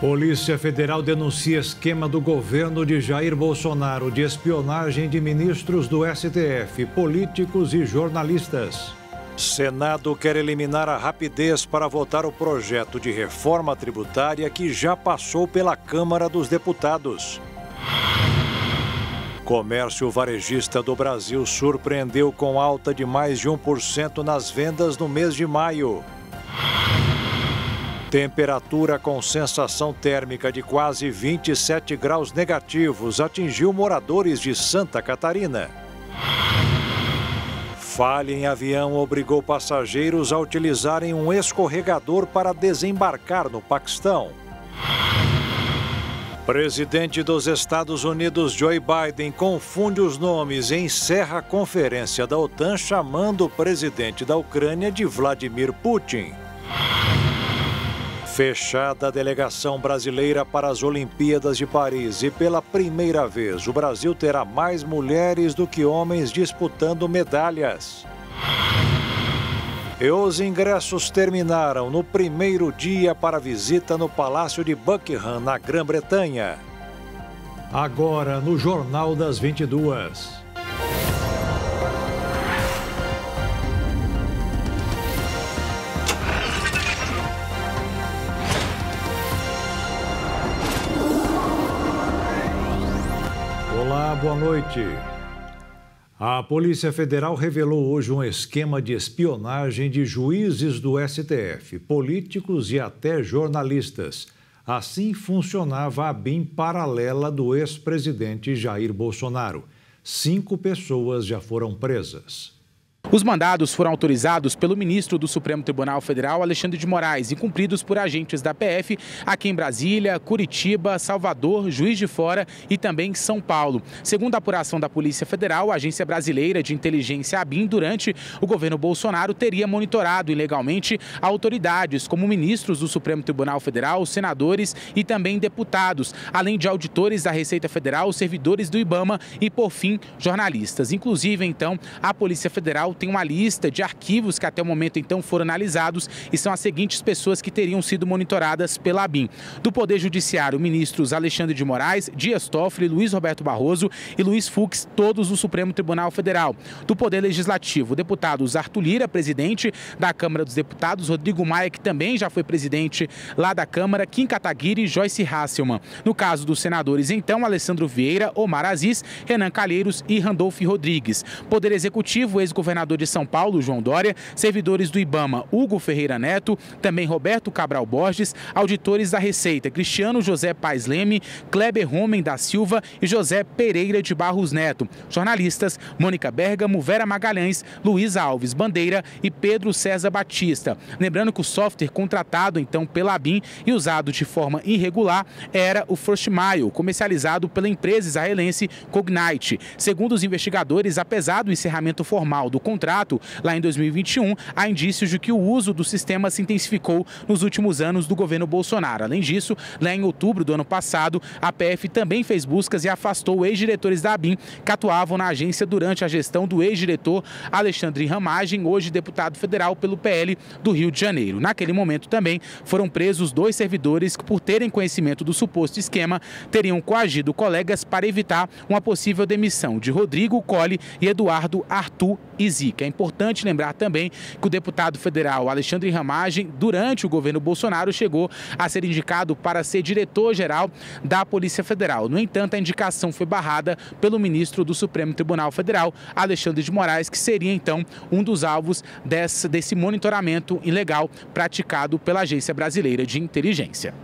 Polícia Federal denuncia esquema do governo de Jair Bolsonaro de espionagem de ministros do STF, políticos e jornalistas. Senado quer eliminar a rapidez para votar o projeto de reforma tributária que já passou pela Câmara dos Deputados. Comércio varejista do Brasil surpreendeu com alta de mais de 1% nas vendas no mês de maio. Temperatura com sensação térmica de quase 27 graus negativos atingiu moradores de Santa Catarina. Falha em avião obrigou passageiros a utilizarem um escorregador para desembarcar no Paquistão. Presidente dos Estados Unidos Joe Biden confunde os nomes e encerra a conferência da OTAN chamando o presidente da Ucrânia de Vladimir Putin. Fechada a delegação brasileira para as Olimpíadas de Paris e pela primeira vez o Brasil terá mais mulheres do que homens disputando medalhas. E os ingressos terminaram no primeiro dia para visita no Palácio de Buckingham, na Grã-Bretanha. Agora no Jornal das 22. boa noite. A Polícia Federal revelou hoje um esquema de espionagem de juízes do STF, políticos e até jornalistas. Assim funcionava a BIM paralela do ex-presidente Jair Bolsonaro. Cinco pessoas já foram presas. Os mandados foram autorizados pelo ministro do Supremo Tribunal Federal, Alexandre de Moraes, e cumpridos por agentes da PF aqui em Brasília, Curitiba, Salvador, Juiz de Fora e também São Paulo. Segundo a apuração da Polícia Federal, a Agência Brasileira de Inteligência ABIN, durante o governo Bolsonaro, teria monitorado ilegalmente autoridades como ministros do Supremo Tribunal Federal, senadores e também deputados, além de auditores da Receita Federal, servidores do IBAMA e, por fim, jornalistas. Inclusive, então, a Polícia Federal tem uma lista de arquivos que até o momento então foram analisados e são as seguintes pessoas que teriam sido monitoradas pela ABIN. Do Poder Judiciário, ministros Alexandre de Moraes, Dias Toffoli, Luiz Roberto Barroso e Luiz Fux, todos do Supremo Tribunal Federal. Do Poder Legislativo, deputados Arthur Lira, presidente da Câmara dos Deputados, Rodrigo Maia, que também já foi presidente lá da Câmara, Kim Kataguiri e Joyce Hasselman. No caso dos senadores, então, Alessandro Vieira, Omar Aziz, Renan Calheiros e Randolfo Rodrigues. Poder Executivo, ex-governador governador de São Paulo, João Dória, servidores do Ibama, Hugo Ferreira Neto, também Roberto Cabral Borges, auditores da Receita, Cristiano José Paes Leme, Kleber Homem da Silva e José Pereira de Barros Neto. Jornalistas Mônica Bergamo, Vera Magalhães, Luiz Alves Bandeira e Pedro César Batista. Lembrando que o software contratado então pela BIM e usado de forma irregular era o First Mile, comercializado pela empresa israelense Cognite. Segundo os investigadores, apesar do encerramento formal do contrato, contrato lá em 2021, há indícios de que o uso do sistema se intensificou nos últimos anos do governo Bolsonaro. Além disso, lá em outubro do ano passado, a PF também fez buscas e afastou ex-diretores da ABIM que atuavam na agência durante a gestão do ex-diretor Alexandre Ramagem, hoje deputado federal pelo PL do Rio de Janeiro. Naquele momento também foram presos dois servidores que, por terem conhecimento do suposto esquema, teriam coagido colegas para evitar uma possível demissão de Rodrigo Colli e Eduardo Arthur Izia. Zika. É importante lembrar também que o deputado federal Alexandre Ramagem, durante o governo Bolsonaro, chegou a ser indicado para ser diretor-geral da Polícia Federal. No entanto, a indicação foi barrada pelo ministro do Supremo Tribunal Federal, Alexandre de Moraes, que seria então um dos alvos desse, desse monitoramento ilegal praticado pela Agência Brasileira de Inteligência.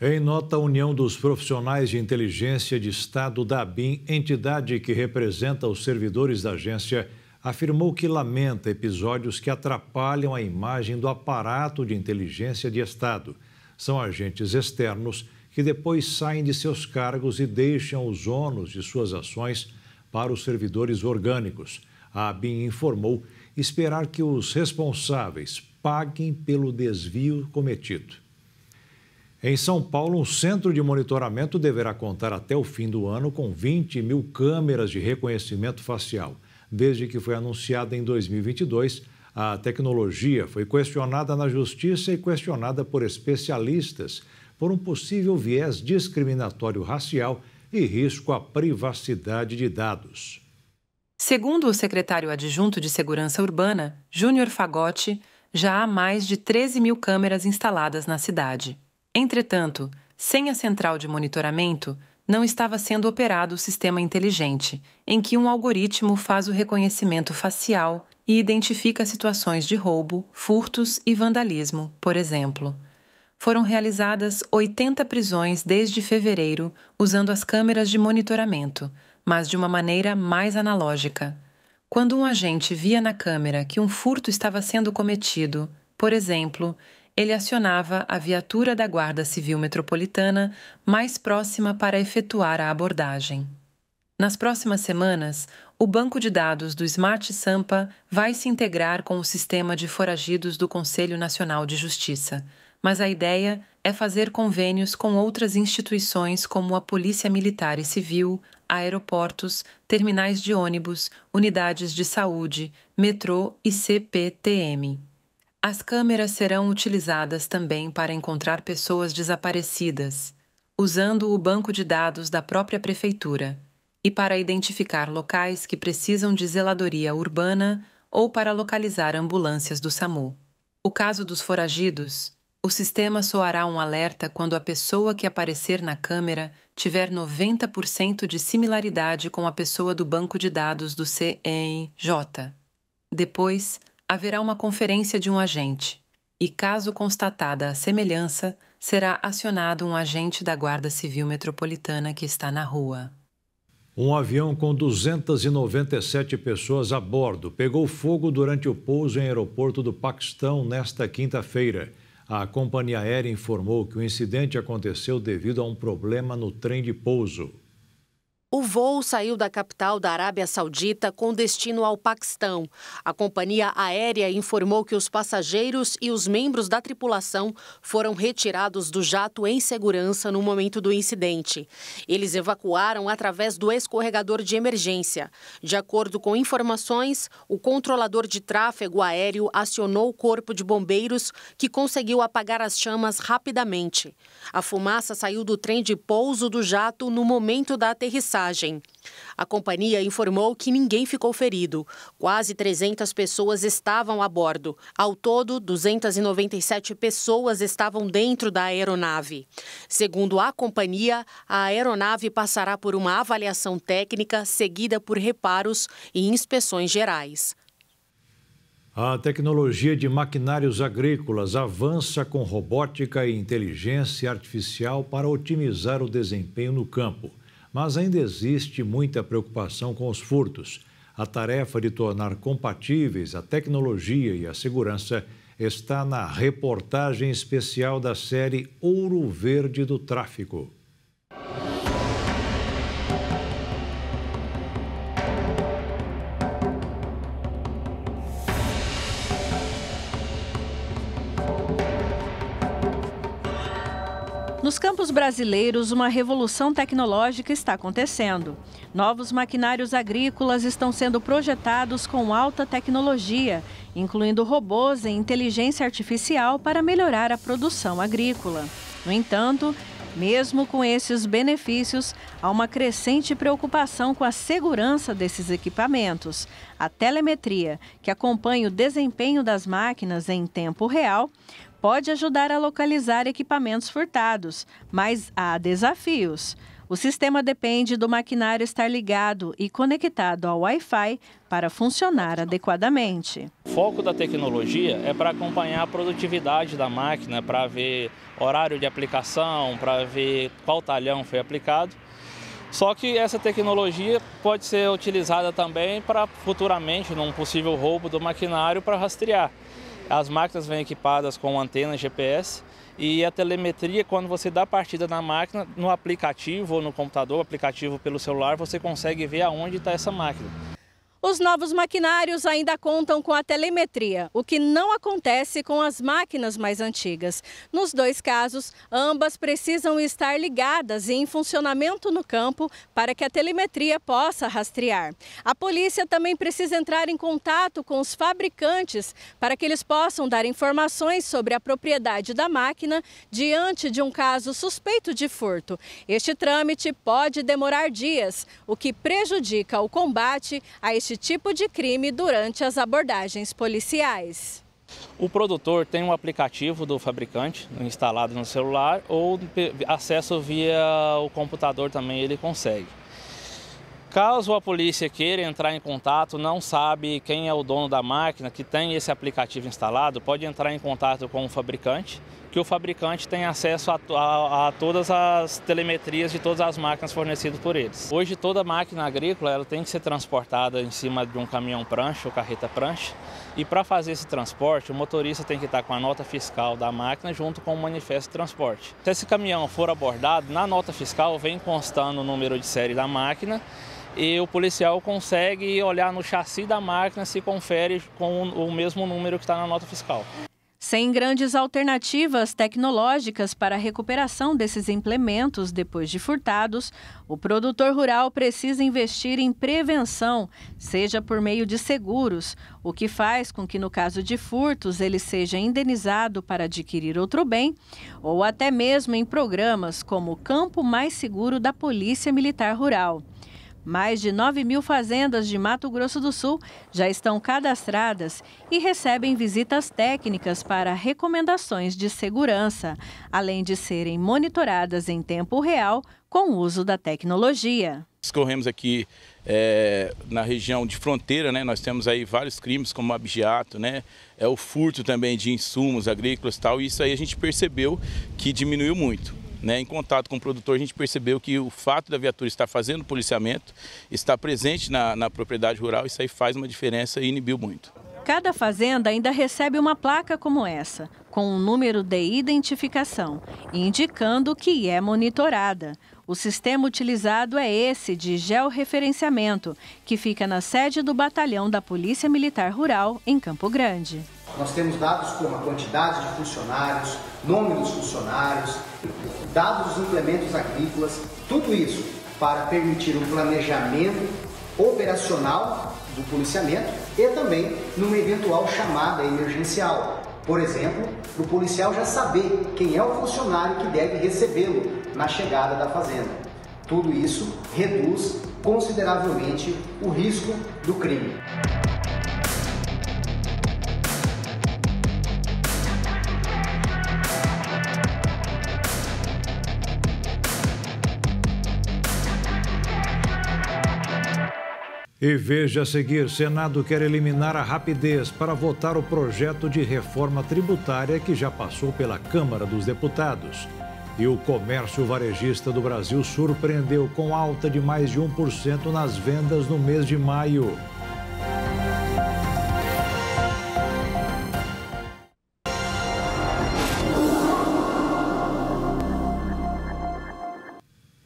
Em nota, a União dos Profissionais de Inteligência de Estado da BIM, entidade que representa os servidores da agência, afirmou que lamenta episódios que atrapalham a imagem do aparato de inteligência de Estado. São agentes externos que depois saem de seus cargos e deixam os ônus de suas ações para os servidores orgânicos. A ABIN informou esperar que os responsáveis paguem pelo desvio cometido. Em São Paulo, um centro de monitoramento deverá contar até o fim do ano com 20 mil câmeras de reconhecimento facial desde que foi anunciada em 2022. A tecnologia foi questionada na justiça e questionada por especialistas por um possível viés discriminatório racial e risco à privacidade de dados. Segundo o secretário adjunto de Segurança Urbana, Júnior Fagotti, já há mais de 13 mil câmeras instaladas na cidade. Entretanto, sem a central de monitoramento, não estava sendo operado o sistema inteligente, em que um algoritmo faz o reconhecimento facial e identifica situações de roubo, furtos e vandalismo, por exemplo. Foram realizadas 80 prisões desde fevereiro usando as câmeras de monitoramento, mas de uma maneira mais analógica. Quando um agente via na câmera que um furto estava sendo cometido, por exemplo, ele acionava a viatura da Guarda Civil Metropolitana mais próxima para efetuar a abordagem. Nas próximas semanas, o banco de dados do Smart Sampa vai se integrar com o sistema de foragidos do Conselho Nacional de Justiça, mas a ideia é fazer convênios com outras instituições como a Polícia Militar e Civil, aeroportos, terminais de ônibus, unidades de saúde, metrô e CPTM. As câmeras serão utilizadas também para encontrar pessoas desaparecidas, usando o banco de dados da própria prefeitura, e para identificar locais que precisam de zeladoria urbana ou para localizar ambulâncias do SAMU. O caso dos foragidos, o sistema soará um alerta quando a pessoa que aparecer na câmera tiver 90% de similaridade com a pessoa do banco de dados do CNJ. Depois, haverá uma conferência de um agente, e caso constatada a semelhança, será acionado um agente da Guarda Civil Metropolitana que está na rua. Um avião com 297 pessoas a bordo pegou fogo durante o pouso em aeroporto do Paquistão nesta quinta-feira. A companhia aérea informou que o incidente aconteceu devido a um problema no trem de pouso. O voo saiu da capital da Arábia Saudita com destino ao Paquistão. A companhia aérea informou que os passageiros e os membros da tripulação foram retirados do jato em segurança no momento do incidente. Eles evacuaram através do escorregador de emergência. De acordo com informações, o controlador de tráfego aéreo acionou o corpo de bombeiros, que conseguiu apagar as chamas rapidamente. A fumaça saiu do trem de pouso do jato no momento da aterrissagem passagem. A companhia informou que ninguém ficou ferido. Quase 300 pessoas estavam a bordo. Ao todo, 297 pessoas estavam dentro da aeronave. Segundo a companhia, a aeronave passará por uma avaliação técnica, seguida por reparos e inspeções gerais. A tecnologia de maquinários agrícolas avança com robótica e inteligência artificial para otimizar o desempenho no campo mas ainda existe muita preocupação com os furtos. A tarefa de tornar compatíveis a tecnologia e a segurança está na reportagem especial da série Ouro Verde do Tráfico. Nos campos brasileiros, uma revolução tecnológica está acontecendo. Novos maquinários agrícolas estão sendo projetados com alta tecnologia, incluindo robôs e inteligência artificial para melhorar a produção agrícola. No entanto, mesmo com esses benefícios, há uma crescente preocupação com a segurança desses equipamentos. A telemetria, que acompanha o desempenho das máquinas em tempo real, pode ajudar a localizar equipamentos furtados, mas há desafios. O sistema depende do maquinário estar ligado e conectado ao Wi-Fi para funcionar adequadamente. O foco da tecnologia é para acompanhar a produtividade da máquina, para ver horário de aplicação, para ver qual talhão foi aplicado. Só que essa tecnologia pode ser utilizada também para futuramente, num possível roubo do maquinário, para rastrear. As máquinas vêm equipadas com antena GPS e a telemetria, quando você dá partida na máquina, no aplicativo ou no computador, aplicativo pelo celular, você consegue ver aonde está essa máquina. Os novos maquinários ainda contam com a telemetria, o que não acontece com as máquinas mais antigas. Nos dois casos, ambas precisam estar ligadas e em funcionamento no campo para que a telemetria possa rastrear. A polícia também precisa entrar em contato com os fabricantes para que eles possam dar informações sobre a propriedade da máquina diante de um caso suspeito de furto. Este trâmite pode demorar dias, o que prejudica o combate a este este tipo de crime durante as abordagens policiais. O produtor tem um aplicativo do fabricante instalado no celular ou acesso via o computador também ele consegue. Caso a polícia queira entrar em contato, não sabe quem é o dono da máquina que tem esse aplicativo instalado, pode entrar em contato com o fabricante que o fabricante tem acesso a, a, a, todas as telemetrias de todas as máquinas fornecidas por eles. Hoje toda máquina agrícola ela tem que ser transportada em cima de um caminhão prancha ou carreta prancha e para fazer esse transporte o motorista tem que estar tá com a nota fiscal da máquina junto com o manifesto de transporte. Se esse caminhão for abordado, na nota fiscal vem constando o número de série da máquina e o policial consegue olhar no chassi da máquina se confere com o mesmo número que está na nota fiscal. Sem grandes alternativas tecnológicas para a recuperação desses implementos depois de furtados, o produtor rural precisa investir em prevenção, seja por meio de seguros, o que faz com que, no caso de furtos, ele seja indenizado para adquirir outro bem, ou até mesmo em programas como o Campo Mais Seguro da Polícia Militar Rural. Mais de 9 mil fazendas de Mato Grosso do Sul já estão cadastradas e recebem visitas técnicas para recomendações de segurança, além de serem monitoradas em tempo real com o uso da tecnologia. Escorremos aqui é, na região de fronteira, né? Nós temos aí vários crimes como abigeato, né? É o furto também de insumos agrícolas e tal. E isso aí a gente percebeu que diminuiu muito. Né, em contato com o produtor, a gente percebeu que o fato da viatura estar fazendo policiamento, está presente na, na propriedade rural, isso aí faz uma diferença e inibiu muito. Cada fazenda ainda recebe uma placa como essa, com um número de identificação, indicando que é monitorada. O sistema utilizado é esse de georreferenciamento, que fica na sede do batalhão da Polícia Militar Rural, em Campo Grande. Nós temos dados como a quantidade de funcionários, nome dos funcionários, dados dos implementos agrícolas, tudo isso para permitir um planejamento operacional do policiamento e também numa eventual chamada emergencial. Por exemplo, o policial já saber quem é o funcionário que deve recebê-lo na chegada da fazenda. Tudo isso reduz consideravelmente o risco do crime. E veja a seguir: Senado quer eliminar a rapidez para votar o projeto de reforma tributária que já passou pela Câmara dos Deputados. E o comércio varejista do Brasil surpreendeu com alta de mais de 1% nas vendas no mês de maio.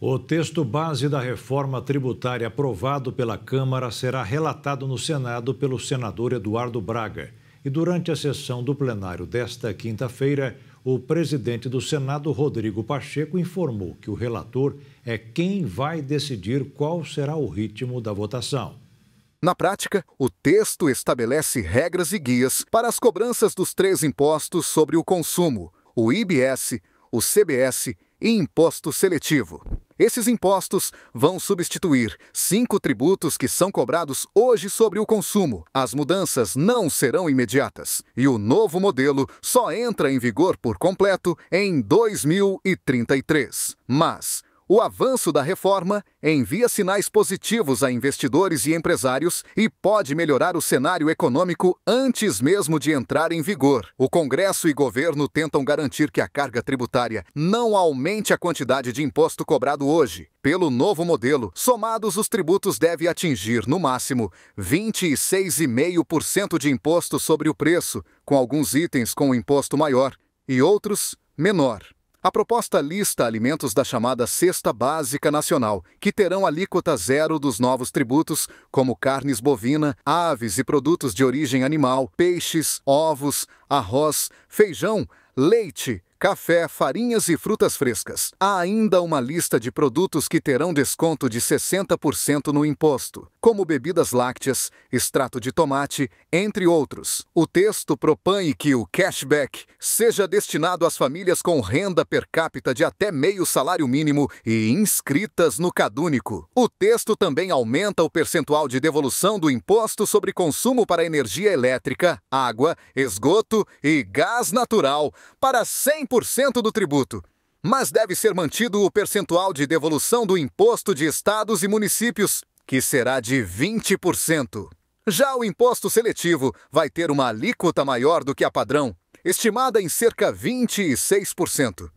O texto base da reforma tributária aprovado pela Câmara será relatado no Senado pelo senador Eduardo Braga. E durante a sessão do plenário desta quinta-feira, o presidente do Senado, Rodrigo Pacheco, informou que o relator é quem vai decidir qual será o ritmo da votação. Na prática, o texto estabelece regras e guias para as cobranças dos três impostos sobre o consumo, o IBS, o CBS e imposto seletivo. Esses impostos vão substituir cinco tributos que são cobrados hoje sobre o consumo. As mudanças não serão imediatas e o novo modelo só entra em vigor por completo em 2033. Mas o avanço da reforma envia sinais positivos a investidores e empresários e pode melhorar o cenário econômico antes mesmo de entrar em vigor. O Congresso e governo tentam garantir que a carga tributária não aumente a quantidade de imposto cobrado hoje. Pelo novo modelo, somados os tributos devem atingir, no máximo, 26,5% de imposto sobre o preço, com alguns itens com imposto maior e outros menor. A proposta lista alimentos da chamada Cesta Básica Nacional, que terão alíquota zero dos novos tributos, como carnes bovina, aves e produtos de origem animal, peixes, ovos, arroz, feijão, leite, café, farinhas e frutas frescas. Há ainda uma lista de produtos que terão desconto de 60% no imposto como bebidas lácteas, extrato de tomate, entre outros. O texto propõe que o cashback seja destinado às famílias com renda per capita de até meio salário mínimo e inscritas no Cadúnico. O texto também aumenta o percentual de devolução do imposto sobre consumo para energia elétrica, água, esgoto e gás natural para 100% do tributo mas deve ser mantido o percentual de devolução do imposto de estados e municípios que será de 20%. Já o imposto seletivo vai ter uma alíquota maior do que a padrão, estimada em cerca 26%.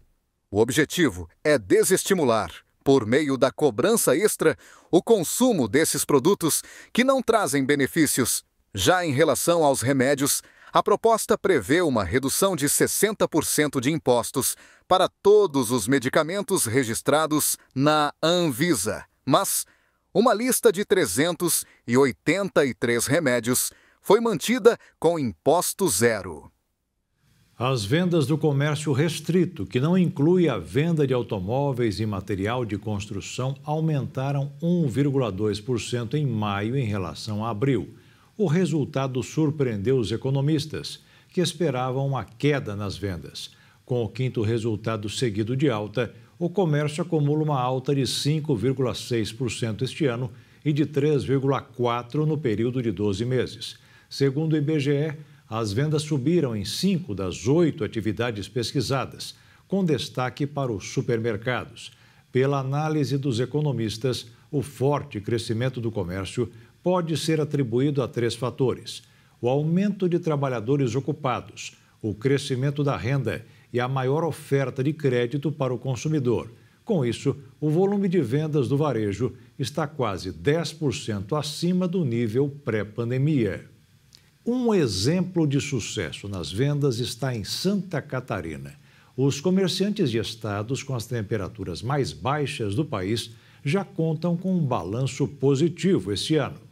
O objetivo é desestimular, por meio da cobrança extra, o consumo desses produtos que não trazem benefícios. Já em relação aos remédios, a proposta prevê uma redução de 60% de impostos para todos os medicamentos registrados na Anvisa, mas uma lista de 383 remédios foi mantida com imposto zero. As vendas do comércio restrito, que não inclui a venda de automóveis e material de construção, aumentaram 1,2% em maio em relação a abril. O resultado surpreendeu os economistas, que esperavam uma queda nas vendas. Com o quinto resultado seguido de alta, o comércio acumula uma alta de 5,6% este ano e de 3,4% no período de 12 meses. Segundo o IBGE, as vendas subiram em cinco das oito atividades pesquisadas, com destaque para os supermercados. Pela análise dos economistas, o forte crescimento do comércio pode ser atribuído a três fatores: o aumento de trabalhadores ocupados, o crescimento da renda e a maior oferta de crédito para o consumidor. Com isso, o volume de vendas do varejo está quase 10% acima do nível pré-pandemia. Um exemplo de sucesso nas vendas está em Santa Catarina. Os comerciantes de estados com as temperaturas mais baixas do país já contam com um balanço positivo esse ano.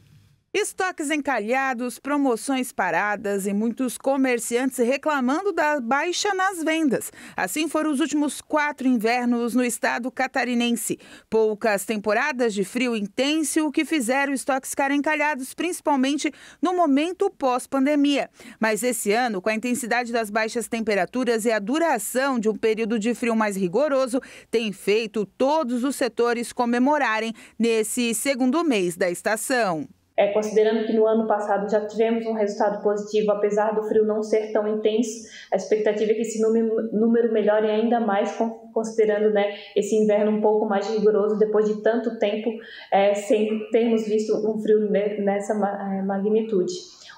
Estoques encalhados, promoções paradas e muitos comerciantes reclamando da baixa nas vendas. Assim foram os últimos quatro invernos no estado catarinense. Poucas temporadas de frio intenso que fizeram estoques ficarem encalhados, principalmente no momento pós-pandemia. Mas esse ano, com a intensidade das baixas temperaturas e a duração de um período de frio mais rigoroso, tem feito todos os setores comemorarem nesse segundo mês da estação. É, considerando que no ano passado já tivemos um resultado positivo, apesar do frio não ser tão intenso, a expectativa é que esse número, melhore ainda mais, considerando né, esse inverno um pouco mais rigoroso depois de tanto tempo é, sem termos visto um frio nessa é, magnitude.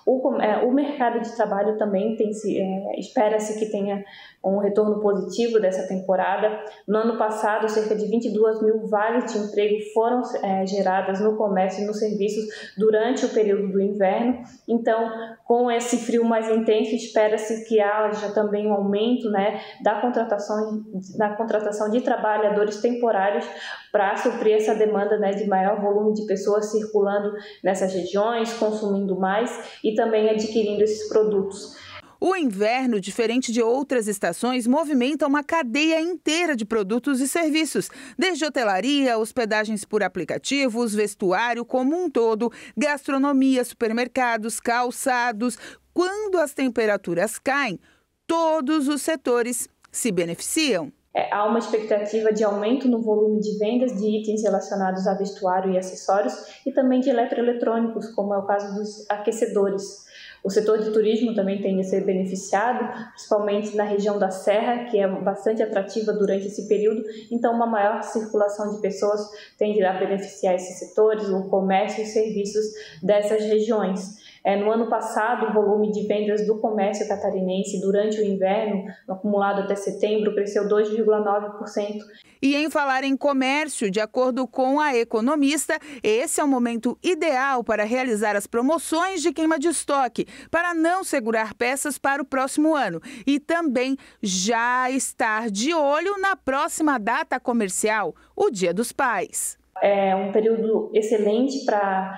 O, é, o mercado de trabalho também é, espera-se que tenha um retorno positivo dessa temporada. No ano passado, cerca de 22 mil vagas de emprego foram é, geradas no comércio e nos serviços durante o período do inverno. Então, com esse frio mais intenso, espera-se que haja também um aumento né, da, contratação, da contratação de trabalhadores temporários para suprir essa demanda né, de maior volume de pessoas circulando nessas regiões, consumindo mais e também adquirindo esses produtos. O inverno, diferente de outras estações, movimenta uma cadeia inteira de produtos e serviços, desde hotelaria, hospedagens por aplicativos, vestuário como um todo, gastronomia, supermercados, calçados. Quando as temperaturas caem, todos os setores se beneficiam. É, há uma expectativa de aumento no volume de vendas de itens relacionados a vestuário e acessórios e também de eletroeletrônicos, como é o caso dos aquecedores. O setor de turismo também tem ser beneficiado, principalmente na região da Serra, que é bastante atrativa durante esse período. Então, uma maior circulação de pessoas tende a beneficiar esses setores, o comércio e os serviços dessas regiões. É, no ano passado, o volume de vendas do comércio catarinense durante o inverno, acumulado até setembro, cresceu 2,9%. E em falar em comércio, de acordo com a economista, esse é o momento ideal para realizar as promoções de queima de estoque, para não segurar peças para o próximo ano e também já estar de olho na próxima data comercial, o Dia dos Pais. É um período excelente para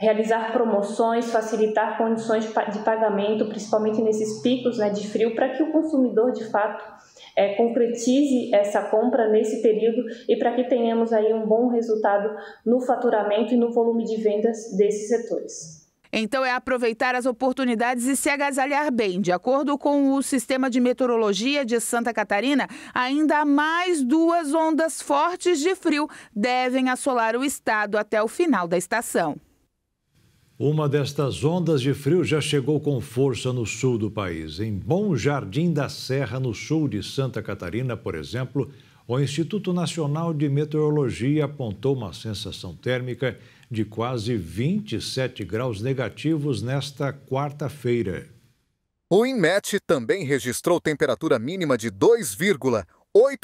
realizar promoções, facilitar condições de pagamento, principalmente nesses picos né, de frio, para que o consumidor de fato é, concretize essa compra nesse período e para que tenhamos aí um bom resultado no faturamento e no volume de vendas desses setores. Então é aproveitar as oportunidades e se agasalhar bem. De acordo com o Sistema de Meteorologia de Santa Catarina, ainda mais duas ondas fortes de frio devem assolar o estado até o final da estação. Uma destas ondas de frio já chegou com força no sul do país. Em Bom Jardim da Serra, no sul de Santa Catarina, por exemplo, o Instituto Nacional de Meteorologia apontou uma sensação térmica de quase 27 graus negativos nesta quarta-feira. O INMET também registrou temperatura mínima de 2,8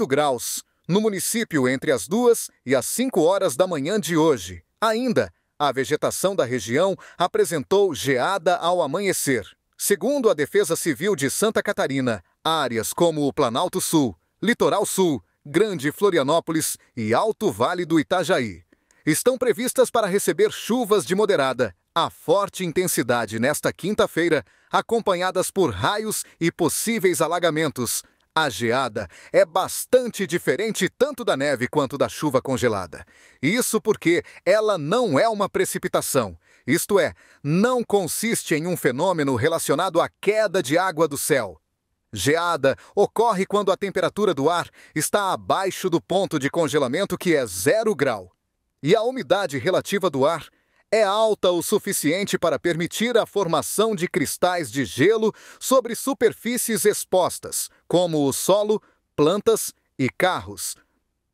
graus no município entre as 2 e as 5 horas da manhã de hoje. Ainda, a vegetação da região apresentou geada ao amanhecer. Segundo a Defesa Civil de Santa Catarina, áreas como o Planalto Sul, Litoral Sul, Grande Florianópolis e Alto Vale do Itajaí estão previstas para receber chuvas de moderada a forte intensidade nesta quinta-feira, acompanhadas por raios e possíveis alagamentos, a geada é bastante diferente tanto da neve quanto da chuva congelada. Isso porque ela não é uma precipitação, isto é, não consiste em um fenômeno relacionado à queda de água do céu. Geada ocorre quando a temperatura do ar está abaixo do ponto de congelamento, que é zero grau, e a umidade relativa do ar é alta o suficiente para permitir a formação de cristais de gelo sobre superfícies expostas, como o solo, plantas e carros.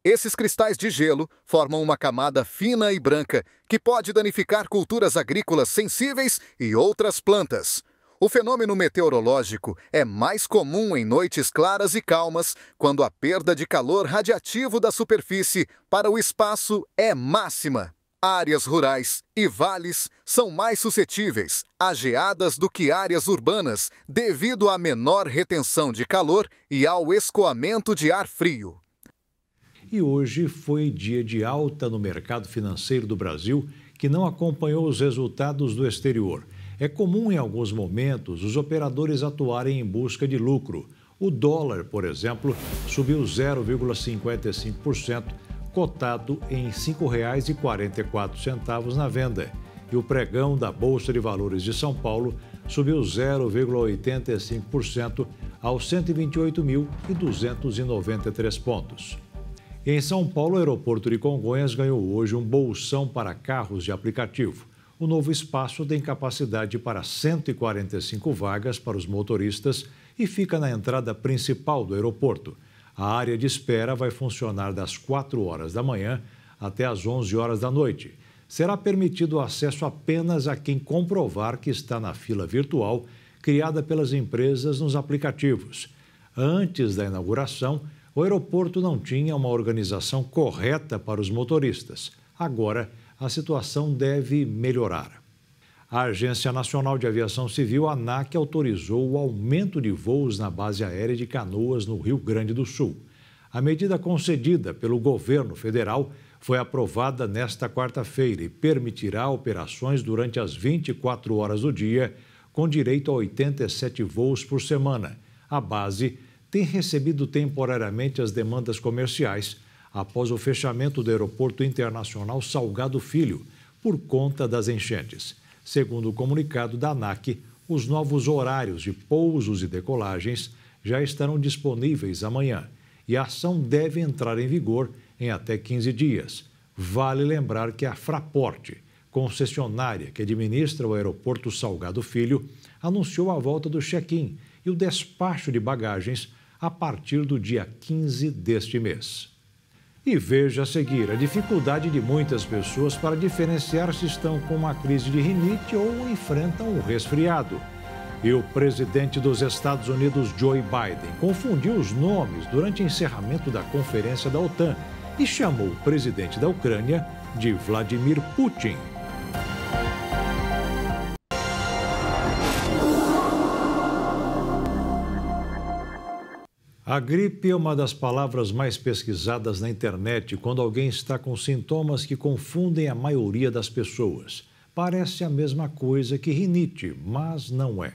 Esses cristais de gelo formam uma camada fina e branca que pode danificar culturas agrícolas sensíveis e outras plantas. O fenômeno meteorológico é mais comum em noites claras e calmas, quando a perda de calor radiativo da superfície para o espaço é máxima. Áreas rurais e vales são mais suscetíveis a geadas do que áreas urbanas devido à menor retenção de calor e ao escoamento de ar frio. E hoje foi dia de alta no mercado financeiro do Brasil, que não acompanhou os resultados do exterior. É comum em alguns momentos os operadores atuarem em busca de lucro. O dólar, por exemplo, subiu 0,55% cotado em R$ 5,44 na venda. E o pregão da Bolsa de Valores de São Paulo subiu 0,85% aos 128.293 pontos. Em São Paulo, o aeroporto de Congonhas ganhou hoje um bolsão para carros de aplicativo. O novo espaço tem capacidade para 145 vagas para os motoristas e fica na entrada principal do aeroporto. A área de espera vai funcionar das 4 horas da manhã até as 11 horas da noite. Será permitido acesso apenas a quem comprovar que está na fila virtual criada pelas empresas nos aplicativos. Antes da inauguração, o aeroporto não tinha uma organização correta para os motoristas. Agora, a situação deve melhorar. A Agência Nacional de Aviação Civil, ANAC, autorizou o aumento de voos na base aérea de Canoas, no Rio Grande do Sul. A medida concedida pelo governo federal foi aprovada nesta quarta-feira e permitirá operações durante as 24 horas do dia, com direito a 87 voos por semana. A base tem recebido temporariamente as demandas comerciais após o fechamento do Aeroporto Internacional Salgado Filho, por conta das enchentes. Segundo o comunicado da ANAC, os novos horários de pousos e decolagens já estarão disponíveis amanhã e a ação deve entrar em vigor em até 15 dias. Vale lembrar que a Fraporte, concessionária que administra o aeroporto Salgado Filho, anunciou a volta do check-in e o despacho de bagagens a partir do dia 15 deste mês. E veja a seguir a dificuldade de muitas pessoas para diferenciar se estão com uma crise de rinite ou enfrentam um resfriado. E o presidente dos Estados Unidos, Joe Biden, confundiu os nomes durante o encerramento da conferência da OTAN e chamou o presidente da Ucrânia de Vladimir Putin A gripe é uma das palavras mais pesquisadas na internet quando alguém está com sintomas que confundem a maioria das pessoas. Parece a mesma coisa que rinite, mas não é.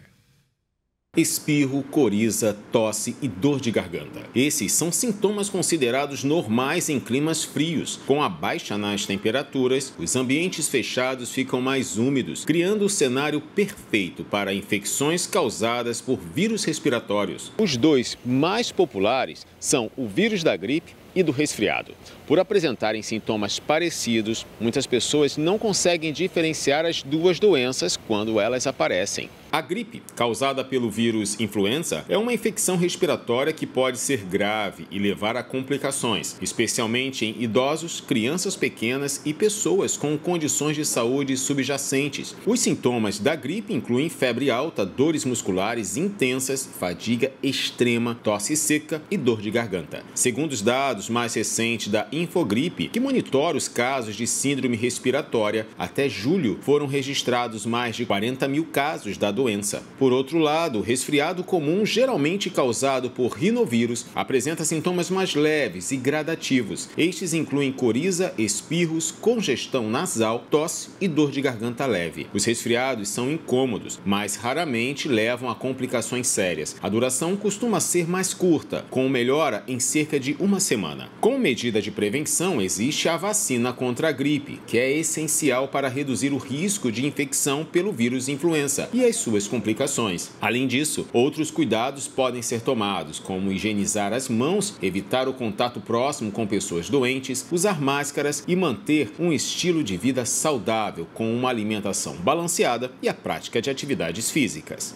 Espirro, coriza, tosse e dor de garganta. Esses são sintomas considerados normais em climas frios. Com a baixa nas temperaturas, os ambientes fechados ficam mais úmidos, criando o cenário perfeito para infecções causadas por vírus respiratórios. Os dois mais populares são o vírus da gripe e do resfriado. Por apresentarem sintomas parecidos, muitas pessoas não conseguem diferenciar as duas doenças quando elas aparecem. A gripe, causada pelo vírus influenza, é uma infecção respiratória que pode ser grave e levar a complicações, especialmente em idosos, crianças pequenas e pessoas com condições de saúde subjacentes. Os sintomas da gripe incluem febre alta, dores musculares intensas, fadiga extrema, tosse seca e dor de garganta. Segundo os dados mais recentes da Infogripe, que monitora os casos de síndrome respiratória, até julho foram registrados mais de 40 mil casos da doença. Por outro lado, o resfriado comum, geralmente causado por rinovírus, apresenta sintomas mais leves e gradativos. Estes incluem coriza, espirros, congestão nasal, tosse e dor de garganta leve. Os resfriados são incômodos, mas raramente levam a complicações sérias. A duração costuma ser mais curta, com melhora em cerca de uma semana. Com medida de prevenção, prevenção, existe a vacina contra a gripe, que é essencial para reduzir o risco de infecção pelo vírus influenza e as suas complicações. Além disso, outros cuidados podem ser tomados, como higienizar as mãos, evitar o contato próximo com pessoas doentes, usar máscaras e manter um estilo de vida saudável com uma alimentação balanceada e a prática de atividades físicas.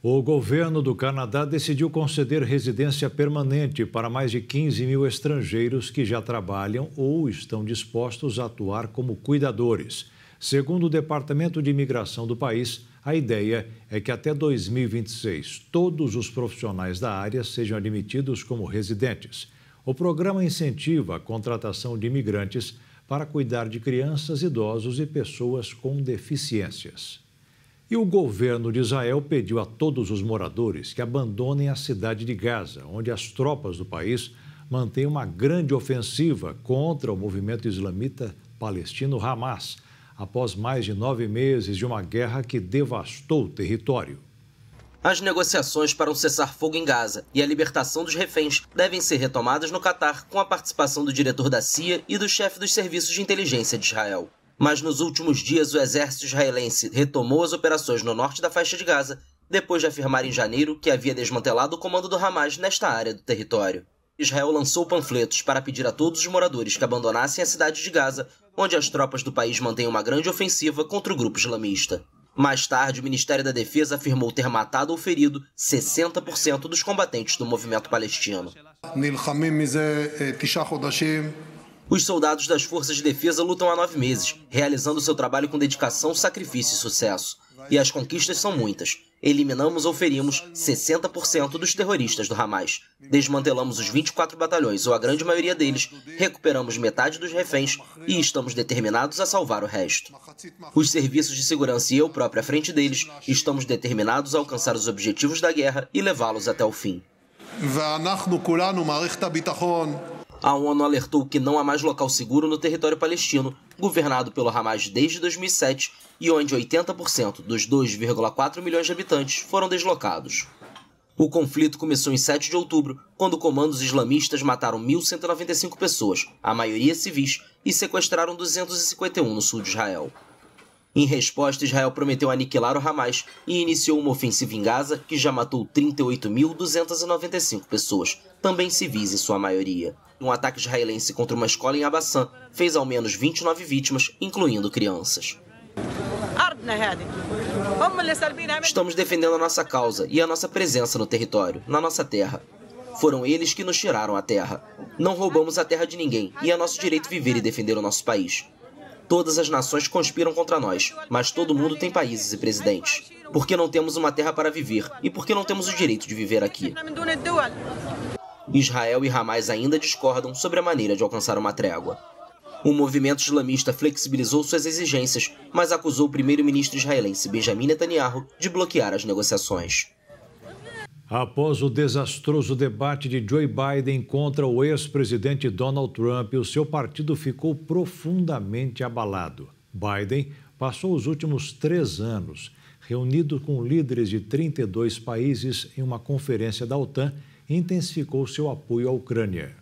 O governo do Canadá decidiu conceder residência permanente para mais de 15 mil estrangeiros que já trabalham ou estão dispostos a atuar como cuidadores. Segundo o Departamento de Imigração do país, a ideia é que até 2026 todos os profissionais da área sejam admitidos como residentes. O programa incentiva a contratação de imigrantes para cuidar de crianças, idosos e pessoas com deficiências. E o governo de Israel pediu a todos os moradores que abandonem a cidade de Gaza, onde as tropas do país mantêm uma grande ofensiva contra o movimento islamita palestino Hamas, após mais de nove meses de uma guerra que devastou o território. As negociações para um cessar-fogo em Gaza e a libertação dos reféns devem ser retomadas no Catar com a participação do diretor da CIA e do chefe dos serviços de inteligência de Israel. Mas nos últimos dias, o exército israelense retomou as operações no norte da faixa de Gaza, depois de afirmar em janeiro que havia desmantelado o comando do Hamas nesta área do território. Israel lançou panfletos para pedir a todos os moradores que abandonassem a cidade de Gaza, onde as tropas do país mantêm uma grande ofensiva contra o grupo islamista. Mais tarde, o Ministério da Defesa afirmou ter matado ou ferido 60% dos combatentes do movimento palestino. Eh, os soldados das Forças de Defesa lutam há nove meses, realizando seu trabalho com dedicação, sacrifício e sucesso. E as conquistas são muitas. Eliminamos ou ferimos 60% dos terroristas do Hamas. Desmantelamos os 24 batalhões, ou a grande maioria deles, recuperamos metade dos reféns e estamos determinados a salvar o resto. Os serviços de segurança e eu próprio à frente deles, estamos determinados a alcançar os objetivos da guerra e levá-los até o fim. A ONU alertou que não há mais local seguro no território palestino, governado pelo Hamas desde 2007 e onde 80% dos 2,4 milhões de habitantes foram deslocados. O conflito começou em 7 de outubro, quando comandos islamistas mataram 1.195 pessoas, a maioria civis, e sequestraram 251 no sul de Israel. Em resposta, Israel prometeu aniquilar o Hamas e iniciou uma ofensiva em Gaza que já matou 38.295 pessoas, também civis em sua maioria. Um ataque israelense contra uma escola em Abassan fez ao menos 29 vítimas, incluindo crianças. Estamos defendendo a nossa causa e a nossa presença no território, na nossa terra. Foram eles que nos tiraram a terra. Não roubamos a terra de ninguém e é nosso direito viver e defender o nosso país. Todas as nações conspiram contra nós, mas todo mundo tem países e presidentes. Porque não temos uma terra para viver e porque não temos o direito de viver aqui. Israel e Hamas ainda discordam sobre a maneira de alcançar uma trégua. O movimento islamista flexibilizou suas exigências, mas acusou o primeiro-ministro israelense Benjamin Netanyahu de bloquear as negociações. Após o desastroso debate de Joe Biden contra o ex-presidente Donald Trump, o seu partido ficou profundamente abalado. Biden passou os últimos três anos reunido com líderes de 32 países em uma conferência da OTAN e intensificou seu apoio à Ucrânia.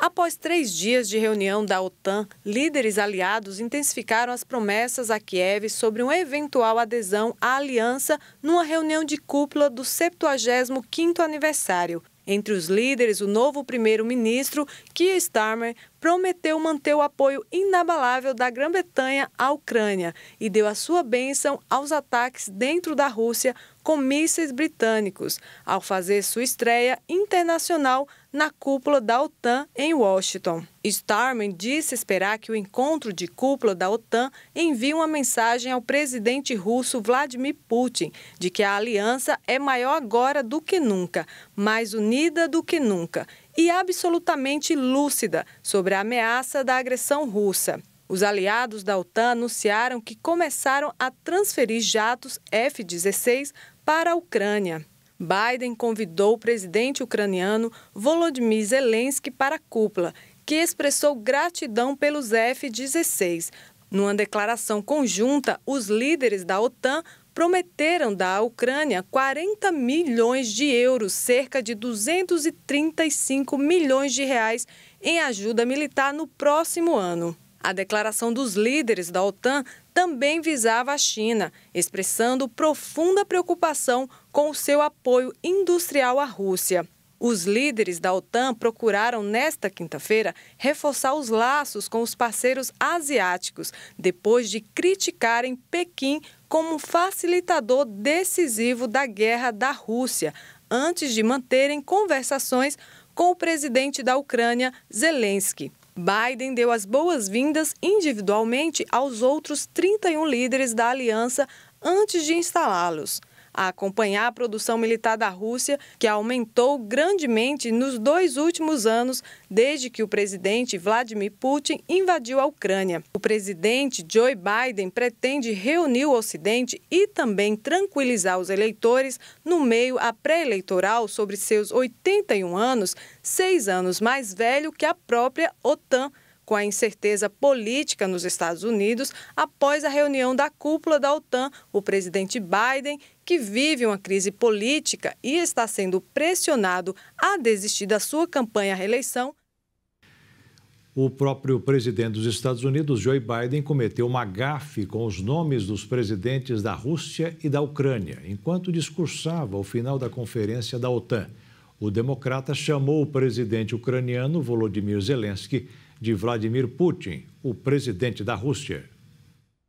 Após três dias de reunião da OTAN, líderes aliados intensificaram as promessas a Kiev sobre uma eventual adesão à aliança numa reunião de cúpula do 75º aniversário. Entre os líderes, o novo primeiro-ministro, Keir Starmer, prometeu manter o apoio inabalável da Grã-Bretanha à Ucrânia e deu a sua bênção aos ataques dentro da Rússia com mísseis britânicos, ao fazer sua estreia internacional na cúpula da OTAN em Washington. Starman disse esperar que o encontro de cúpula da OTAN envie uma mensagem ao presidente russo Vladimir Putin de que a aliança é maior agora do que nunca, mais unida do que nunca e absolutamente lúcida sobre a ameaça da agressão russa. Os aliados da OTAN anunciaram que começaram a transferir jatos F-16 para a Ucrânia. Biden convidou o presidente ucraniano Volodymyr Zelensky para a cúpula, que expressou gratidão pelos F-16. Numa declaração conjunta, os líderes da OTAN prometeram dar à Ucrânia 40 milhões de euros, cerca de 235 milhões de reais, em ajuda militar no próximo ano. A declaração dos líderes da OTAN também visava a China, expressando profunda preocupação com o seu apoio industrial à Rússia. Os líderes da OTAN procuraram, nesta quinta-feira, reforçar os laços com os parceiros asiáticos, depois de criticarem Pequim como um facilitador decisivo da guerra da Rússia, antes de manterem conversações com o presidente da Ucrânia, Zelensky. Biden deu as boas-vindas individualmente aos outros 31 líderes da aliança antes de instalá-los a acompanhar a produção militar da Rússia, que aumentou grandemente nos dois últimos anos, desde que o presidente Vladimir Putin invadiu a Ucrânia. O presidente Joe Biden pretende reunir o Ocidente e também tranquilizar os eleitores no meio à pré-eleitoral sobre seus 81 anos, seis anos mais velho que a própria OTAN com a incerteza política nos Estados Unidos após a reunião da cúpula da OTAN, o presidente Biden, que vive uma crise política e está sendo pressionado a desistir da sua campanha à reeleição. O próprio presidente dos Estados Unidos, Joe Biden, cometeu uma gafe com os nomes dos presidentes da Rússia e da Ucrânia, enquanto discursava ao final da conferência da OTAN. O democrata chamou o presidente ucraniano, Volodymyr Zelensky, de Vladimir Putin, o presidente da Rússia.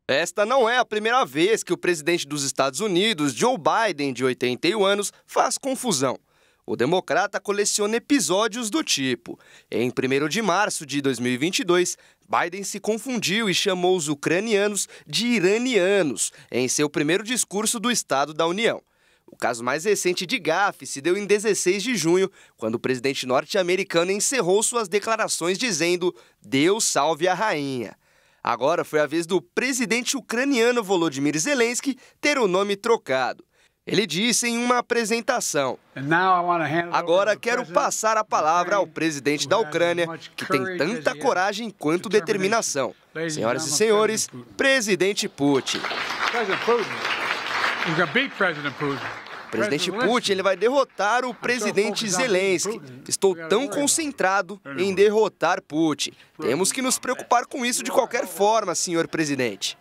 Esta não é a primeira vez que o presidente dos Estados Unidos, Joe Biden, de 81 anos, faz confusão. O democrata coleciona episódios do tipo. Em 1 de março de 2022, Biden se confundiu e chamou os ucranianos de iranianos em seu primeiro discurso do Estado da União. O caso mais recente de gafe se deu em 16 de junho, quando o presidente norte-americano encerrou suas declarações dizendo: Deus salve a rainha. Agora foi a vez do presidente ucraniano Volodymyr Zelensky ter o nome trocado. Ele disse em uma apresentação: Agora quero passar a palavra ao presidente da Ucrânia, que tem tanta coragem quanto determinação. Senhoras e senhores, presidente Putin. O presidente Putin ele vai derrotar o presidente Zelensky. Estou tão né? concentrado em derrotar Putin. Temos que nos preocupar com isso de qualquer forma, senhor presidente.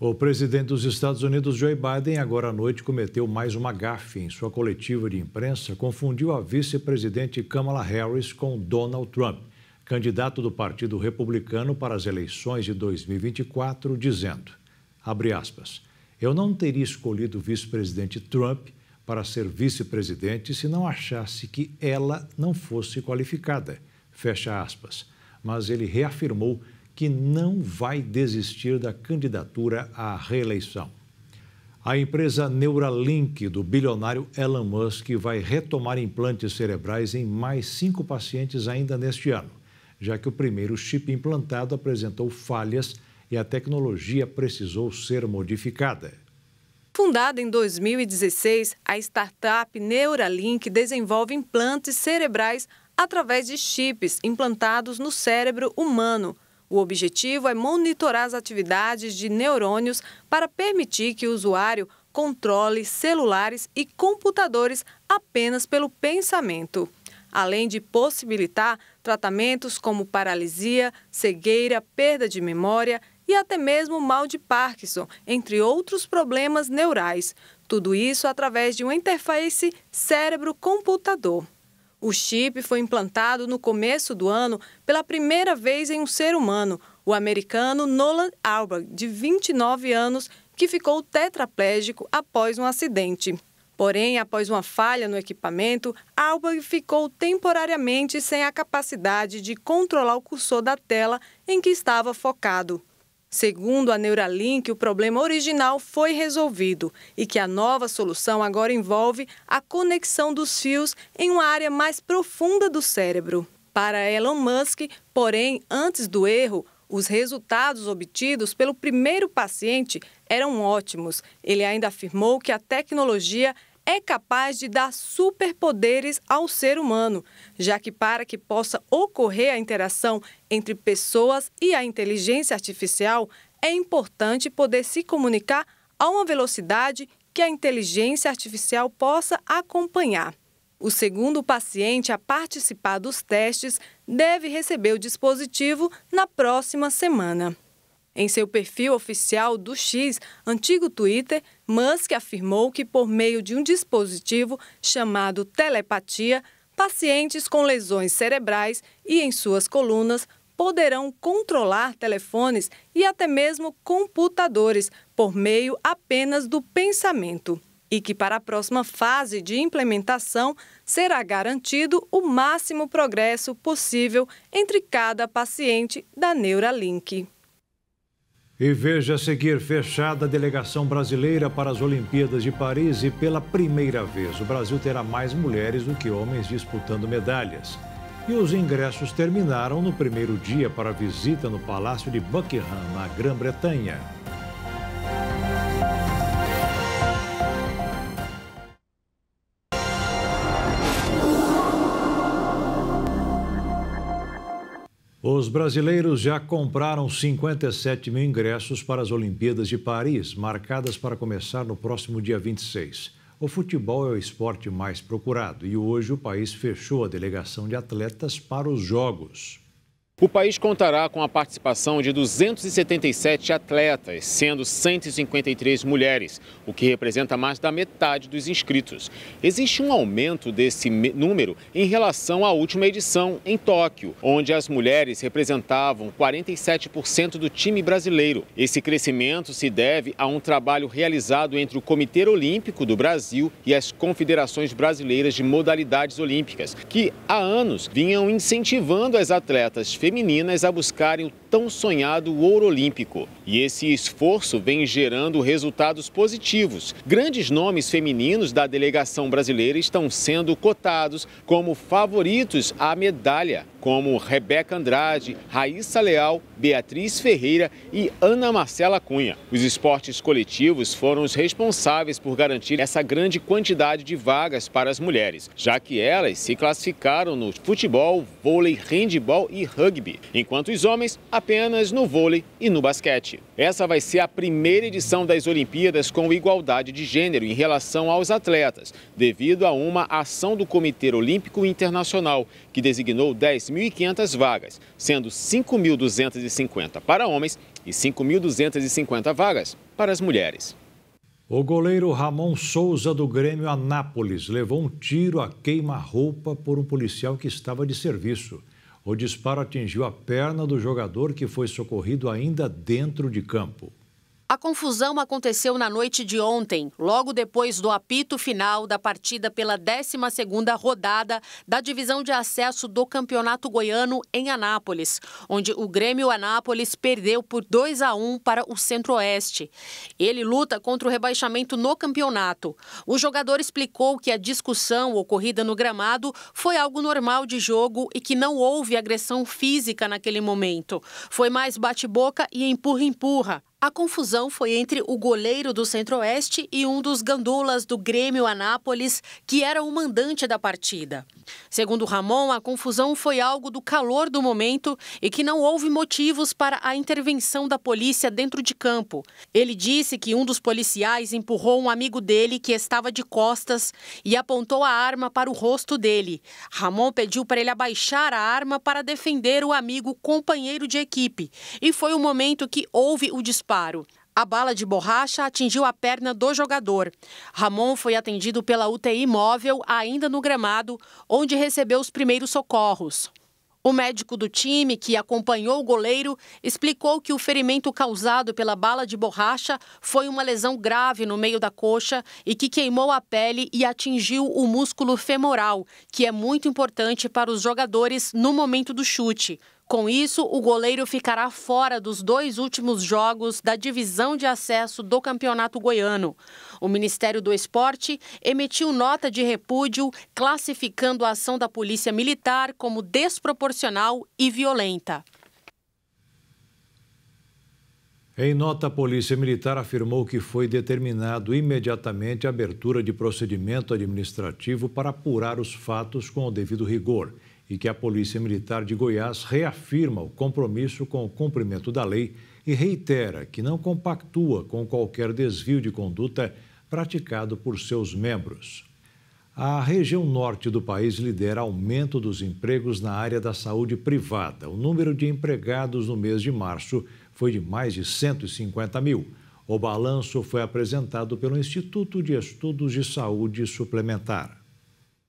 O presidente dos Estados Unidos, Joe Biden, agora à noite cometeu mais uma gafe em sua coletiva de imprensa. Confundiu a vice-presidente Kamala Harris com Donald Trump, candidato do Partido Republicano para as eleições de 2024, dizendo, abre aspas, eu não teria escolhido o vice-presidente Trump para ser vice-presidente se não achasse que ela não fosse qualificada. Fecha aspas. Mas ele reafirmou que não vai desistir da candidatura à reeleição. A empresa Neuralink do bilionário Elon Musk vai retomar implantes cerebrais em mais cinco pacientes ainda neste ano, já que o primeiro chip implantado apresentou falhas e a tecnologia precisou ser modificada. Fundada em 2016, a startup Neuralink desenvolve implantes cerebrais através de chips implantados no cérebro humano. O objetivo é monitorar as atividades de neurônios para permitir que o usuário controle celulares e computadores apenas pelo pensamento, além de possibilitar tratamentos como paralisia, cegueira, perda de memória e até mesmo mal de Parkinson, entre outros problemas neurais. Tudo isso através de uma interface cérebro-computador. O chip foi implantado no começo do ano pela primeira vez em um ser humano, o americano Nolan Albert, de 29 anos, que ficou tetraplégico após um acidente. Porém, após uma falha no equipamento, Albert ficou temporariamente sem a capacidade de controlar o cursor da tela em que estava focado. Segundo a Neuralink, o problema original foi resolvido e que a nova solução agora envolve a conexão dos fios em uma área mais profunda do cérebro. Para Elon Musk, porém, antes do erro, os resultados obtidos pelo primeiro paciente eram ótimos. Ele ainda afirmou que a tecnologia é capaz de dar superpoderes ao ser humano, já que para que possa ocorrer a interação entre pessoas e a inteligência artificial, é importante poder se comunicar a uma velocidade que a inteligência artificial possa acompanhar. O segundo paciente a participar dos testes deve receber o dispositivo na próxima semana. Em seu perfil oficial do X, antigo Twitter, Musk afirmou que, por meio de um dispositivo chamado telepatia, pacientes com lesões cerebrais e em suas colunas poderão controlar telefones e até mesmo computadores por meio apenas do pensamento. E que para a próxima fase de implementação será garantido o máximo progresso possível entre cada paciente da Neuralink. E veja a seguir, fechada a delegação brasileira para as Olimpíadas de Paris e pela primeira vez o Brasil terá mais mulheres do que homens disputando medalhas. E os ingressos terminaram no primeiro dia para a visita no Palácio de Buckingham, na Grã-Bretanha. Os brasileiros já compraram 57 mil ingressos para as Olimpíadas de Paris, marcadas para começar no próximo dia 26. O futebol é o esporte mais procurado e hoje o país fechou a delegação de atletas para os Jogos. O país contará com a participação de 277 atletas, sendo 153 mulheres, o que representa mais da metade dos inscritos. Existe um aumento desse número em relação à última edição, em Tóquio, onde as mulheres representavam 47% do time brasileiro. Esse crescimento se deve a um trabalho realizado entre o Comitê Olímpico do Brasil e as confederações brasileiras de modalidades olímpicas, que há anos vinham incentivando as atletas femininas a buscarem o tão sonhado ouro olímpico. E esse esforço vem gerando resultados positivos. Grandes nomes femininos da delegação brasileira estão sendo cotados como favoritos à medalha, como Rebeca Andrade, Raíssa Leal, Beatriz Ferreira e Ana Marcela Cunha. Os esportes coletivos foram os responsáveis por garantir essa grande quantidade de vagas para as mulheres, já que elas se classificaram no futebol, vôlei, handebol e rugby, enquanto os homens apenas no vôlei e no basquete. Essa vai ser a primeira edição das Olimpíadas com igualdade de gênero em relação aos atletas, devido a uma ação do Comitê Olímpico Internacional, que designou 10.500 vagas, sendo 5.250 para homens e 5.250 vagas para as mulheres. O goleiro Ramon Souza do Grêmio Anápolis levou um tiro a queima-roupa por um policial que estava de serviço. O disparo atingiu a perna do jogador que foi socorrido ainda dentro de campo. A confusão aconteceu na noite de ontem, logo depois do apito final da partida pela 12ª rodada da divisão de acesso do Campeonato Goiano em Anápolis, onde o Grêmio Anápolis perdeu por 2 a 1 para o Centro-Oeste. Ele luta contra o rebaixamento no campeonato. O jogador explicou que a discussão ocorrida no gramado foi algo normal de jogo e que não houve agressão física naquele momento. Foi mais bate-boca e empurra-empurra. A confusão foi entre o goleiro do Centro-Oeste e um dos gandulas do Grêmio Anápolis, que era o mandante da partida. Segundo Ramon, a confusão foi algo do calor do momento e que não houve motivos para a intervenção da polícia dentro de campo. Ele disse que um dos policiais empurrou um amigo dele que estava de costas e apontou a arma para o rosto dele. Ramon pediu para ele abaixar a arma para defender o amigo companheiro de equipe. E foi o momento que houve o disparo disparo. A bala de borracha atingiu a perna do jogador. Ramon foi atendido pela UTI móvel, ainda no gramado, onde recebeu os primeiros socorros. O médico do time, que acompanhou o goleiro, explicou que o ferimento causado pela bala de borracha foi uma lesão grave no meio da coxa e que queimou a pele e atingiu o músculo femoral, que é muito importante para os jogadores no momento do chute. Com isso, o goleiro ficará fora dos dois últimos jogos da divisão de acesso do Campeonato Goiano. O Ministério do Esporte emitiu nota de repúdio classificando a ação da Polícia Militar como desproporcional e violenta. Em nota, a Polícia Militar afirmou que foi determinado imediatamente a abertura de procedimento administrativo para apurar os fatos com o devido rigor e que a Polícia Militar de Goiás reafirma o compromisso com o cumprimento da lei e reitera que não compactua com qualquer desvio de conduta praticado por seus membros. A região norte do país lidera aumento dos empregos na área da saúde privada. O número de empregados no mês de março foi de mais de 150 mil. O balanço foi apresentado pelo Instituto de Estudos de Saúde Suplementar.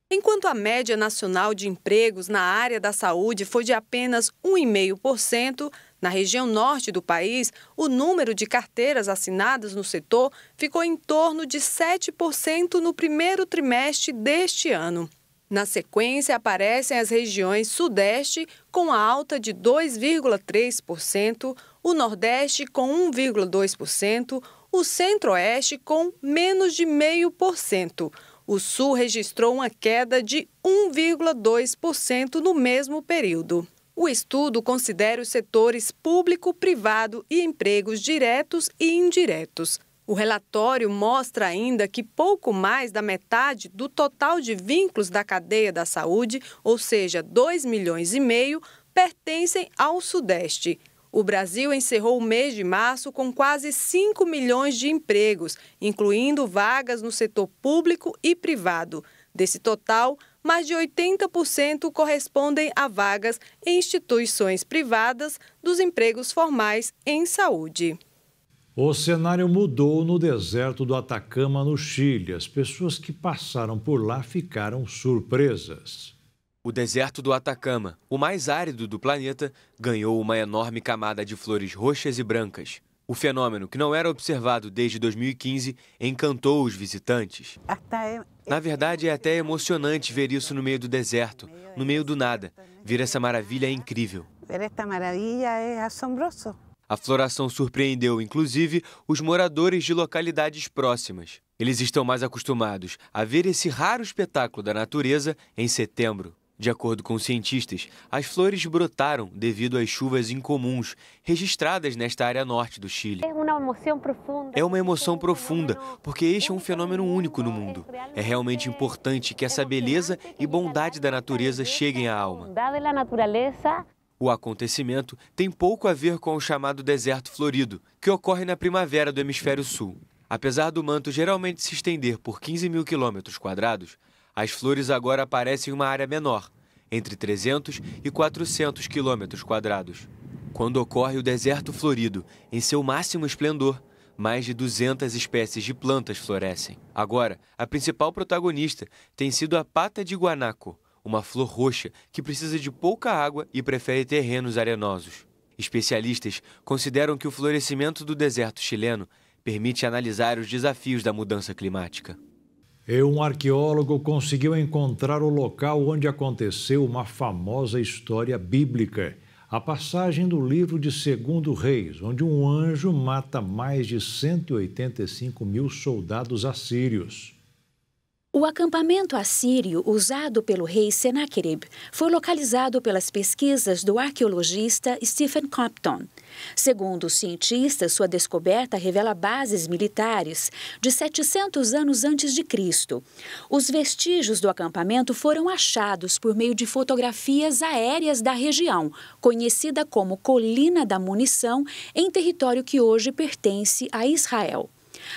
Enquanto a média nacional de empregos na área da saúde foi de apenas 1,5%, na região norte do país, o número de carteiras assinadas no setor ficou em torno de 7% no primeiro trimestre deste ano. Na sequência, aparecem as regiões Sudeste, com a alta de 2,3%, o Nordeste, com 1,2%, o Centro-Oeste, com menos de 0,5% o Sul registrou uma queda de 1,2% no mesmo período. O estudo considera os setores público, privado e empregos diretos e indiretos. O relatório mostra ainda que pouco mais da metade do total de vínculos da cadeia da saúde, ou seja, 2 milhões e meio, pertencem ao Sudeste. O Brasil encerrou o mês de março com quase 5 milhões de empregos, incluindo vagas no setor público e privado. Desse total, mais de 80% correspondem a vagas em instituições privadas dos empregos formais em saúde. O cenário mudou no deserto do Atacama, no Chile. As pessoas que passaram por lá ficaram surpresas. O deserto do Atacama, o mais árido do planeta, ganhou uma enorme camada de flores roxas e brancas. O fenômeno, que não era observado desde 2015, encantou os visitantes. Na verdade, é até emocionante ver isso no meio do deserto, no meio do nada. Ver essa maravilha é incrível. Ver esta maravilha é assombroso. A floração surpreendeu, inclusive, os moradores de localidades próximas. Eles estão mais acostumados a ver esse raro espetáculo da natureza em setembro. De acordo com cientistas, as flores brotaram devido às chuvas incomuns registradas nesta área norte do Chile. É uma emoção profunda. É uma emoção profunda, porque este é um fenômeno único no mundo. É realmente importante que essa beleza e bondade da natureza cheguem à alma. O acontecimento tem pouco a ver com o chamado deserto florido, que ocorre na primavera do hemisfério sul. Apesar do manto geralmente se estender por 15 mil quilômetros quadrados, as flores agora aparecem em uma área menor, entre 300 e 400 quilômetros quadrados. Quando ocorre o deserto florido, em seu máximo esplendor, mais de 200 espécies de plantas florescem. Agora, a principal protagonista tem sido a pata de guanaco, uma flor roxa que precisa de pouca água e prefere terrenos arenosos. Especialistas consideram que o florescimento do deserto chileno permite analisar os desafios da mudança climática. E um arqueólogo conseguiu encontrar o local onde aconteceu uma famosa história bíblica, a passagem do livro de Segundo Reis, onde um anjo mata mais de 185 mil soldados assírios. O acampamento assírio usado pelo rei Senaquerib foi localizado pelas pesquisas do arqueologista Stephen Compton. Segundo os cientistas, sua descoberta revela bases militares de 700 anos antes de Cristo. Os vestígios do acampamento foram achados por meio de fotografias aéreas da região, conhecida como Colina da Munição, em território que hoje pertence a Israel.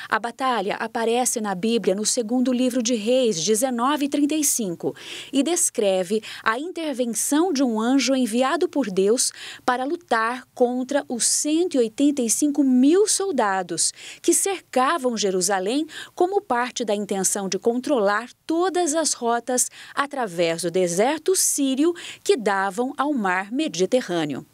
A batalha aparece na Bíblia no segundo livro de Reis, 19:35, e descreve a intervenção de um anjo enviado por Deus para lutar contra os 185 mil soldados que cercavam Jerusalém como parte da intenção de controlar todas as rotas através do deserto sírio que davam ao mar Mediterrâneo.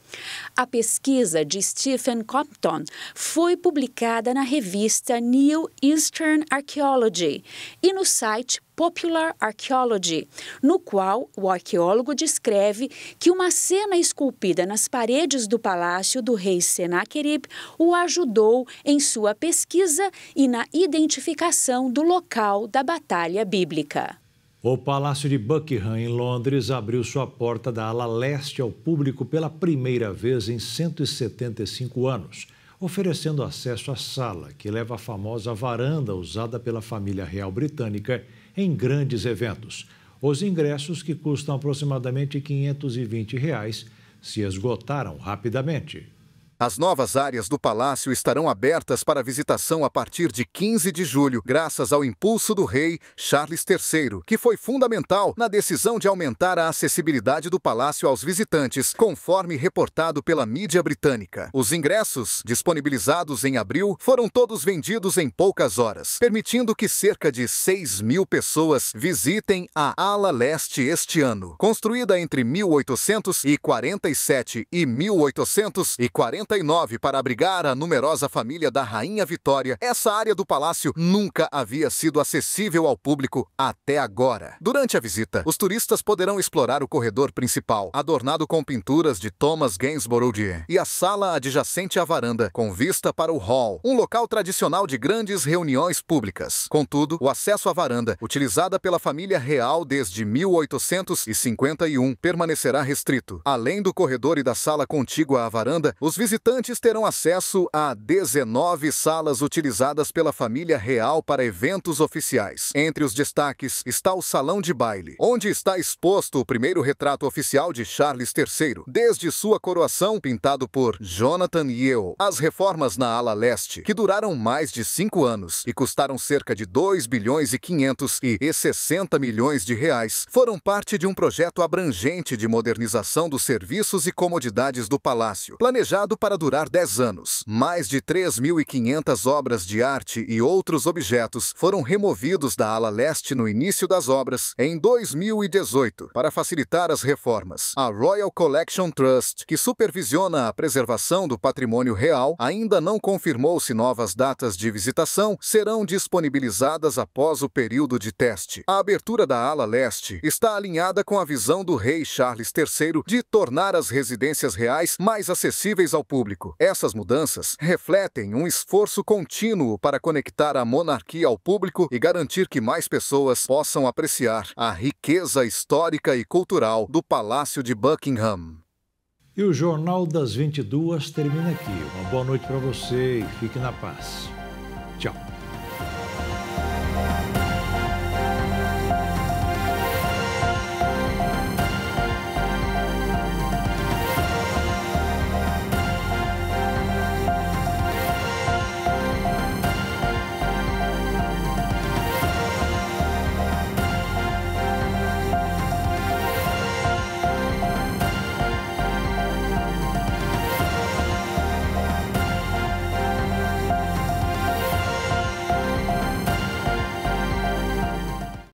A pesquisa de Stephen Compton foi publicada na revista New Eastern Archaeology e no site Popular Archaeology, no qual o arqueólogo descreve que uma cena esculpida nas paredes do palácio do rei Senaquerib o ajudou em sua pesquisa e na identificação do local da batalha bíblica. O Palácio de Buckingham, em Londres, abriu sua porta da ala leste ao público pela primeira vez em 175 anos, oferecendo acesso à sala que leva à famosa varanda usada pela família real britânica em grandes eventos. Os ingressos, que custam aproximadamente R$ 520, reais, se esgotaram rapidamente. As novas áreas do palácio estarão abertas para visitação a partir de 15 de julho, graças ao impulso do rei Charles III, que foi fundamental na decisão de aumentar a acessibilidade do palácio aos visitantes, conforme reportado pela mídia britânica. Os ingressos, disponibilizados em abril, foram todos vendidos em poucas horas, permitindo que cerca de 6 mil pessoas visitem a Ala Leste este ano. Construída entre 1847 e 1840, para abrigar a numerosa família da Rainha Vitória, essa área do palácio nunca havia sido acessível ao público até agora. Durante a visita, os turistas poderão explorar o corredor principal, adornado com pinturas de Thomas Gainsborough e a sala adjacente à varanda, com vista para o hall, um local tradicional de grandes reuniões públicas. Contudo, o acesso à varanda, utilizada pela família real desde 1851, permanecerá restrito. Além do corredor e da sala contígua à varanda, os visitantes Visitantes terão acesso a 19 salas utilizadas pela família real para eventos oficiais. Entre os destaques está o Salão de Baile, onde está exposto o primeiro retrato oficial de Charles III, desde sua coroação, pintado por Jonathan Yeo. As reformas na ala leste, que duraram mais de cinco anos e custaram cerca de 2 bilhões e 500 e 60 milhões de reais, foram parte de um projeto abrangente de modernização dos serviços e comodidades do palácio, planejado para durar 10 anos. Mais de 3.500 obras de arte e outros objetos foram removidos da ala leste no início das obras em 2018 para facilitar as reformas. A Royal Collection Trust, que supervisiona a preservação do patrimônio real, ainda não confirmou se novas datas de visitação serão disponibilizadas após o período de teste. A abertura da ala leste está alinhada com a visão do rei Charles III de tornar as residências reais mais acessíveis ao público público. Essas mudanças refletem um esforço contínuo para conectar a monarquia ao público e garantir que mais pessoas possam apreciar a riqueza histórica e cultural do Palácio de Buckingham. E o Jornal das 22 termina aqui. Uma boa noite para você e fique na paz. Tchau.